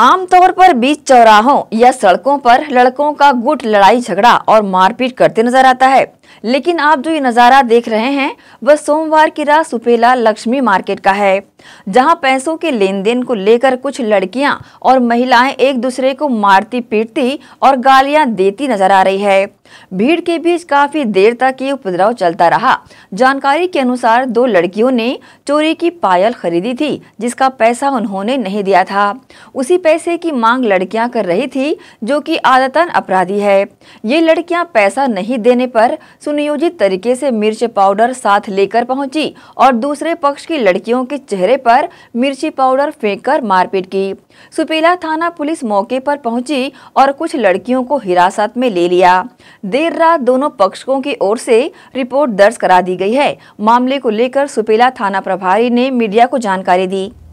आमतौर पर बीच चौराहों या सड़कों पर लड़कों का गुट लड़ाई झगड़ा और मारपीट करते नजर आता है लेकिन आप जो ये नज़ारा देख रहे हैं वह सोमवार की रात सुपेला लक्ष्मी मार्केट का है जहां पैसों के लेन देन को लेकर कुछ लड़कियां और महिलाएं एक दूसरे को मारती पीटती और गालियां देती नजर आ रही है भीड़ के बीच काफी देर तक ये उपद्रव चलता रहा जानकारी के अनुसार दो लड़कियों ने चोरी की पायल खरीदी थी जिसका पैसा उन्होंने नहीं दिया था उसी पैसे की मांग लड़कियां कर रही थी जो कि आदतन अपराधी है ये लड़कियां पैसा नहीं देने पर सुनियोजित तरीके से मिर्च पाउडर साथ लेकर पहुंची और दूसरे पक्ष की लड़कियों के चेहरे पर मिर्ची पाउडर फेंक कर मारपीट की सुपेला थाना पुलिस मौके पर पहुंची और कुछ लड़कियों को हिरासत में ले लिया देर रात दोनों पक्षों की ओर से रिपोर्ट दर्ज करा दी गई है मामले को लेकर सुपेला थाना प्रभारी ने मीडिया को जानकारी दी